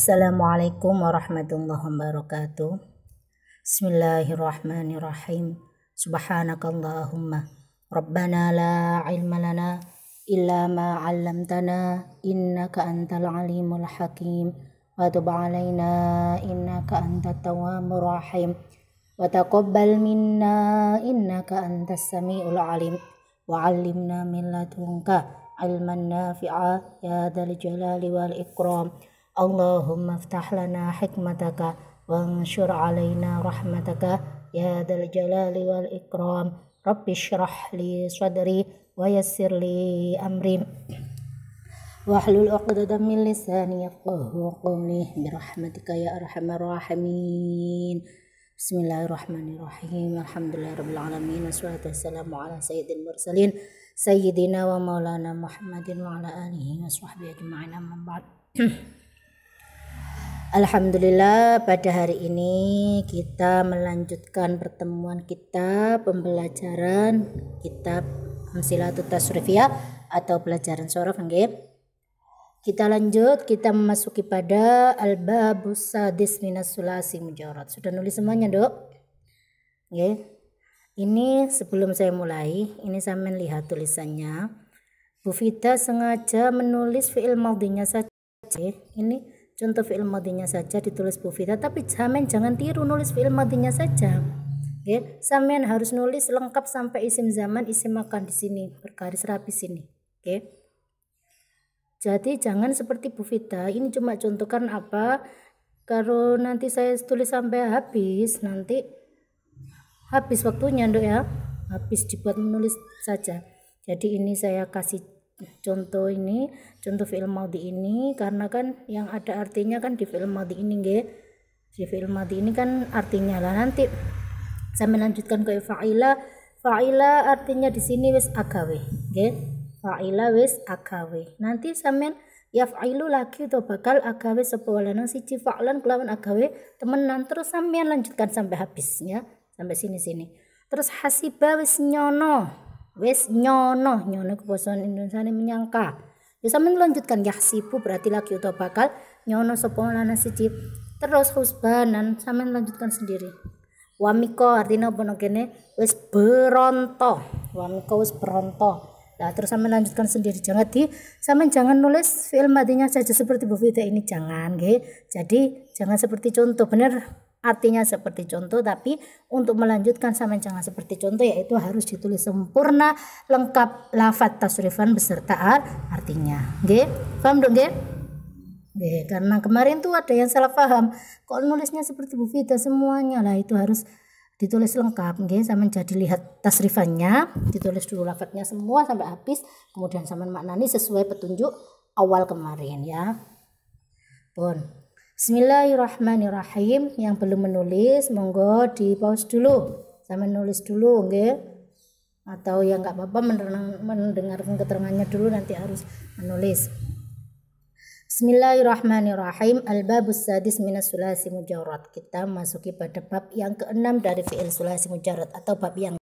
Assalamualaikum warahmatullahi wabarakatuh. Bismillahirrahmanirrahim. Subhanakallahumma. Rabbana la ilma lana illa ma 'allamtana innaka antal alimul hakim. Wa tub alaina innaka antat tawwabur rahim. Wa taqabbal minna innaka antas samiul alim. Wa 'allimna min ladunka ilman nafi'a ya dzal jalali wal ikram. اللهم افتح لنا حكمتك وانشر علينا رحمتك يا ذا الجلال والإكرام رب اشرح لي صدري ويسر لي أمري واحلل عقدة من لساني يفقه قولي برحمتك يا أرحم الراحمين بسم الله الرحمن الرحيم الحمد لله رب العالمين والصلاة والسلام على سيد المرسلين سيدنا ومولانا محمد وعلى آله وصحبه أجمعين أما بعد Alhamdulillah pada hari ini kita melanjutkan pertemuan kita pembelajaran kitab Amsilatut Tasrifiyah atau pelajaran sorof nggih. Kita lanjut, kita memasuki pada al-babus sadis minas sulasi mujarad. Sudah nulis semuanya, Dok? Nggih. Ini sebelum saya mulai, ini saya melihat tulisannya. Bu Vita sengaja menulis fi'il maudinya saja. Ini Contoh fi'il madinya saja ditulis Bu Vita, tapi zaman jangan tiru nulis fi'il madinya saja. Ya, sampean harus nulis lengkap sampai isim zaman, isim makan di sini, bergaris rapi sini. Oke. Jadi jangan seperti Bu Vita, ini cuma contoh kan apa? Kalau nanti saya tulis sampai habis, nanti habis waktunya, dok ya. Habis dibuat menulis saja. Jadi ini saya kasih contoh ini contoh film madhi ini karena kan yang ada artinya kan di film madhi ini ge di film madhi ini kan artinya lah nanti saya melanjutkan ke fa'ila fa'ila artinya di sini wes agawe ge fa'ila wes agawe nanti ya yaf'ilu lagi atau bakal agawe sepualanan si siji fa'lan kelawan agawe temenan terus sampean lanjutkan sampai habisnya ya sampai sini sini terus hasibah wis nyono wes nyono nyono ku Indonesia ini menyangka ya sampean lanjutkan yahsibu berarti lagi utawa bakal nyono sapa lanang siji terus husbanan sama lanjutkan sendiri wamiko artinya apa kene wis beronto wamiko wes beronto Nah, terus sama lanjutkan sendiri. Jangan di Sama jangan nulis film madinya saja seperti Bu ini jangan gitu. Jadi jangan seperti contoh bener artinya seperti contoh tapi untuk melanjutkan sama jangan seperti contoh yaitu harus ditulis sempurna lengkap lafat tasrifan beserta ar, artinya oke paham dong nggih Oke, karena kemarin tuh ada yang salah paham kok nulisnya seperti Bu Fida semuanya lah itu harus ditulis lengkap oke sama jadi lihat tasrifannya ditulis dulu lafadznya semua sampai habis kemudian sama maknani sesuai petunjuk awal kemarin ya bon. Bismillahirrahmanirrahim. Yang belum menulis monggo di pause dulu. Sama menulis dulu nggih. Atau yang nggak apa-apa mendengarkan keterangannya dulu nanti harus menulis. Bismillahirrahmanirrahim. Al-babus sadis minas sulasi Mujarat Kita masuki pada bab yang keenam dari fi'il sulasi Mujarat atau bab yang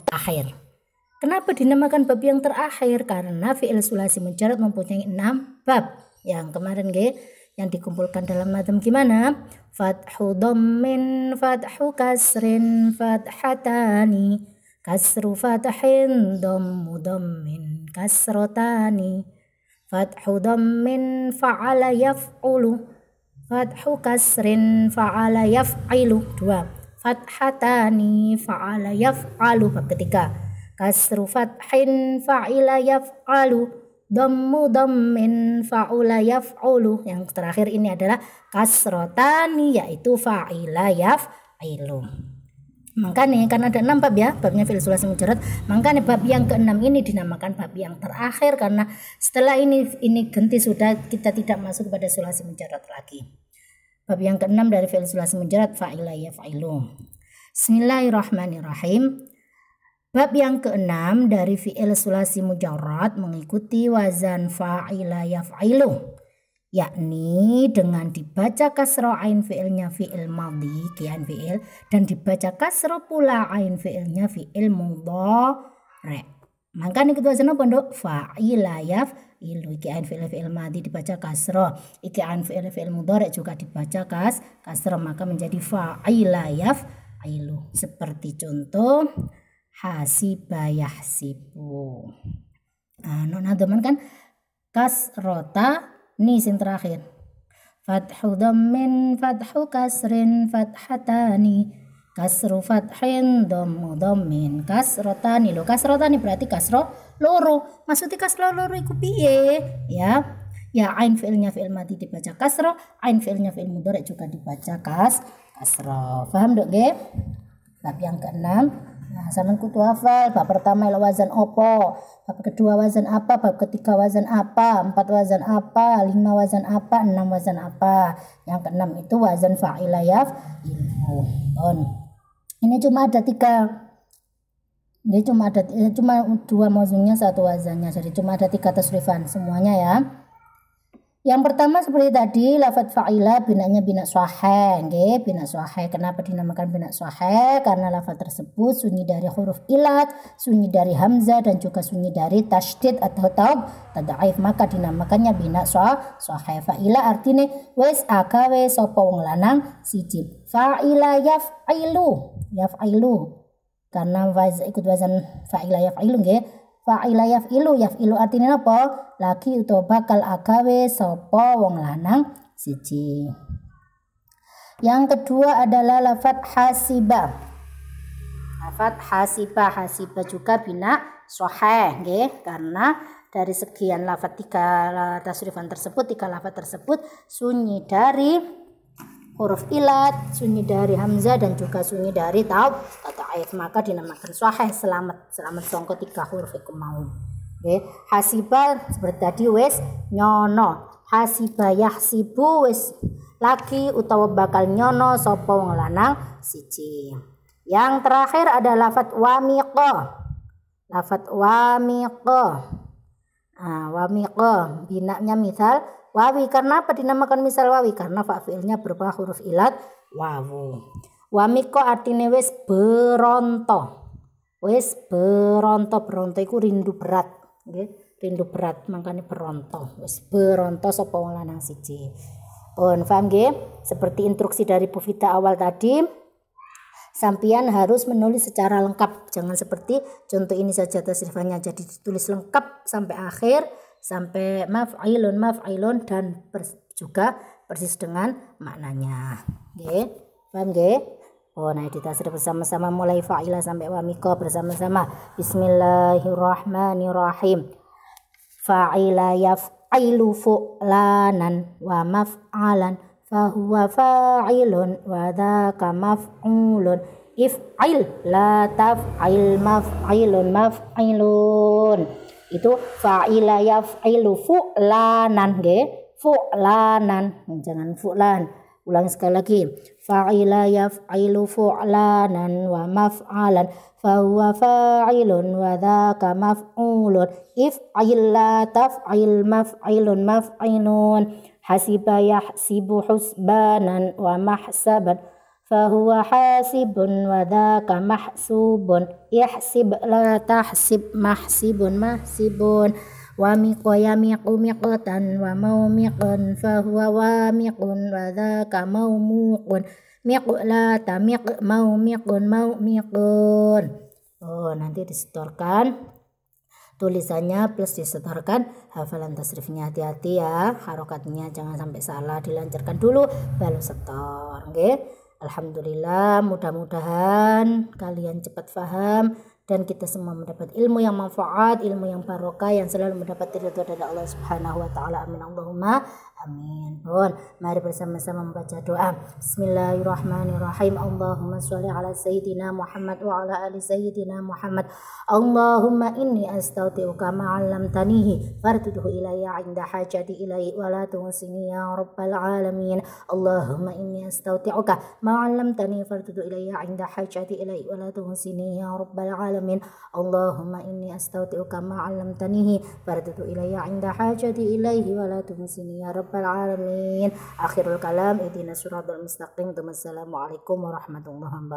terakhir. Kenapa dinamakan bab yang terakhir? Karena fi'il sulasi Mujarat mempunyai enam bab. Yang kemarin nggih yang dikumpulkan dalam madham gimana? Fathu dhammin, fathu kasrin, fathatani. Kasru fathin, dhammu dhammin, kasrotani. Fathu dhammin, fa'ala yaf'ulu. Fathu kasrin, fa'ala yaf'ilu. Dua. Fathatani, fa'ala yaf'alu. Bab ketiga. Kasru fathin, fa'ila yaf'alu Dommu dommin fa'ula yaf'ulu. Yang terakhir ini adalah kasrotani yaitu fa'ila yaf'ilu. Maka nih karena ada enam bab ya babnya filsulasi mujarad. Maka nih bab yang keenam ini dinamakan bab yang terakhir karena setelah ini ini ganti sudah kita tidak masuk pada sulasi mujarad lagi. Bab yang keenam dari filsulasi mujarad fa'ila yaf'ilu. Bismillahirrahmanirrahim. Bab yang keenam dari fi'il sulasi mujarrad mengikuti wazan fa'ila yaf'ilu yakni dengan dibaca kasro ain fi'ilnya fi'il madhi kian fi'il dan dibaca kasro pula ain fi'ilnya fi'il mudhari maka ini kita wazan apa nduk fa'ila yaf'ilu iki ain fi'il fi'il madhi dibaca kasro iki ain fi'il fi'il mudhari juga dibaca kas kasro maka menjadi fa'ila yaf'ilu seperti contoh hasiba yahsibu. Ah, nah, nona teman kan kasrota nih sing terakhir. Fathu dhammin fathu kasrin fathatani kasru fathin dhammu dhammin kasrotani lo kasrotani berarti kasro loro maksudnya kasro loro iku piye ya ya ain fi'ilnya fi'il mati dibaca kasro ain fi'ilnya fi'il mudhari juga dibaca kas kasro paham dok nggih bab yang keenam Nah, zaman kutu hafal, bab pertama ialah wazan opo, bab kedua wazan apa, bab ketiga wazan apa, empat wazan apa, lima wazan apa, enam wazan apa. Yang keenam itu wazan fa'ilayaf on. Ini cuma ada tiga ini cuma ada eh, cuma dua maksudnya satu wazannya jadi cuma ada tiga tasrifan semuanya ya yang pertama seperti tadi lafadz fa'ila binanya bina suahe, nggih, bina suahe. Kenapa dinamakan bina suahe? Karena lafadz tersebut sunyi dari huruf ilat, sunyi dari hamzah dan juga sunyi dari tasydid atau taub tada'if, maka dinamakannya bina suahe. Fa'ila artinya wes akawe sapa wong lanang siji. Fa'ila yaf'ilu, yaf'ilu. Karena ikut wazan fa'ila yaf'ilu nggih fa'ila yaf'ilu yaf'ilu artinya apa lagi utawa bakal agawe sapa wong lanang siji yang kedua adalah lafat hasiba lafat hasiba hasiba juga bina soheh nggih karena dari sekian lafat tiga tasrifan tersebut tiga lafat tersebut sunyi dari huruf ilat, sunyi dari hamzah dan juga sunyi dari taub atau ayat maka dinamakan sahih selamat selamat songko tiga huruf iku mau. Oke, hasibah seperti tadi wes nyono. Hasibaya yahsibu wes laki utawa bakal nyono sopo wong lanang siji. Yang terakhir ada lafat wamiqo. Lafat wamiqo. Ah, wamiqo binaknya misal Wawi karena apa dinamakan misal wawi? Karena fa'ilnya berupa huruf ilat wawu. Wamiko artinya wes beronto. Wes beronto, beronto itu rindu berat. Okay? rindu berat makanya beronto. Wes beronto so pengulangan lanang siji. Pun paham nggih? Seperti instruksi dari Bu awal tadi, Sampian harus menulis secara lengkap, jangan seperti contoh ini saja tasrifannya. Jadi ditulis lengkap sampai akhir, sampai maaf maaf maf'ilun dan pers juga persis dengan maknanya. oke? Paham nggih? Oh, nah kita sudah bersama-sama mulai fa'ila sampai wamiko bersama-sama. Bismillahirrahmanirrahim. Fa'ila yaf'ilu fu'lanan wa maf'alan fahuwa fa'ilun wa dhaka maf'ulun. If'il la taf'il maf'ilun maf'ilun itu fa'ila yaf'ilu fu'lanan ge fu'lanan jangan fu'lan ulang sekali lagi fa'ila yaf'ilu fu'lanan wa maf'alan fa huwa fa'ilun wa dzaka maf'ulun if'ila taf'il maf'ilun maf'ilun hasiba yahsibu husbanan wa mahsaban فهو حاسب وذاك محسوب يحسب لا تحسب محسب محسب ومق يمق مقة ومومق فهو وامق وذاك موموق مق لا تمق مومق مومق Oh, nanti disetorkan tulisannya plus disetorkan hafalan tasrifnya hati-hati ya harokatnya jangan sampai salah dilancarkan dulu baru setor oke okay? Alhamdulillah mudah-mudahan kalian cepat faham dan kita semua mendapat ilmu yang manfaat, ilmu yang barokah yang selalu mendapat ridho dari Allah Subhanahu wa taala. Amin Allahumma Amin. Bun, mari bersama-sama membaca doa. Bismillahirrahmanirrahim. Allahumma sholli ala sayyidina Muhammad wa ala ali sayyidina Muhammad. Allahumma inni astaudi'uka ma 'allamtanihi fartuduhu ilayya 'inda hajati ilayhi wa la tuhsini ya rabbal alamin. Allahumma inni astaudi'uka ma 'allamtani fartudu ilayya 'inda hajati ilayhi wa la tuhsini ya rabbal alamin. Allahumma inni astaudi'uka ma 'allamtanihi fartudu ilayya 'inda hajati ilayhi wa la tuhsini ya rabbal العالمين آخر الكلام اهدنا الصراط المستقيم ثم السلام عليكم ورحمة الله وبركاته